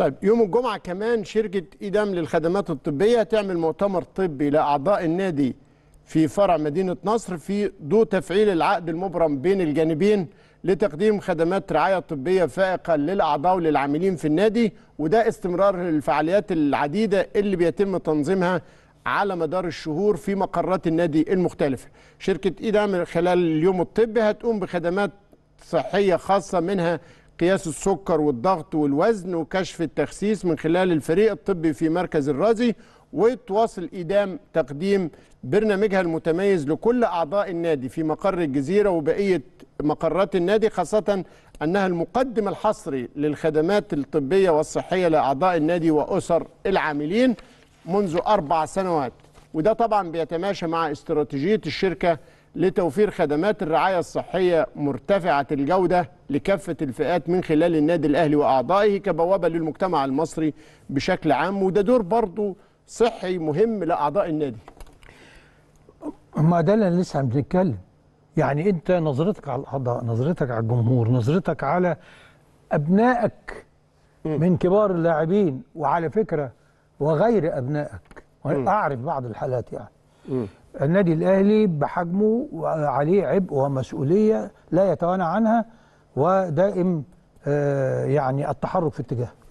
طيب يوم الجمعة كمان شركة إيدام للخدمات الطبية تعمل مؤتمر طبي لأعضاء النادي في فرع مدينة نصر في ضوء تفعيل العقد المبرم بين الجانبين لتقديم خدمات رعاية طبية فائقة للأعضاء وللعاملين في النادي وده استمرار الفعاليات العديدة اللي بيتم تنظيمها على مدار الشهور في مقرات النادي المختلفة شركة إيدام خلال اليوم الطبي هتقوم بخدمات صحية خاصة منها قياس السكر والضغط والوزن وكشف التخسيس من خلال الفريق الطبي في مركز الرازي وتواصل إدام تقديم برنامجها المتميز لكل أعضاء النادي في مقر الجزيرة وبقية مقرات النادي خاصة أنها المقدم الحصري للخدمات الطبية والصحية لأعضاء النادي وأسر العاملين منذ أربع سنوات وده طبعا بيتماشى مع استراتيجية الشركة لتوفير خدمات الرعاية الصحية مرتفعة الجودة لكافة الفئات من خلال النادي الأهلي وأعضائه كبوابة للمجتمع المصري بشكل عام وده دور برضه صحي مهم لأعضاء النادي ما ده اللي لسه بنتكلم يعني أنت نظرتك على الأعضاء نظرتك على الجمهور نظرتك على أبنائك من كبار اللاعبين وعلى فكرة وغير أبنائك أعرف بعض الحالات يعني النادي الأهلي بحجمه وعليه عبء ومسؤولية لا يتوانى عنها ودائم آه، يعني التحرك في اتجاهه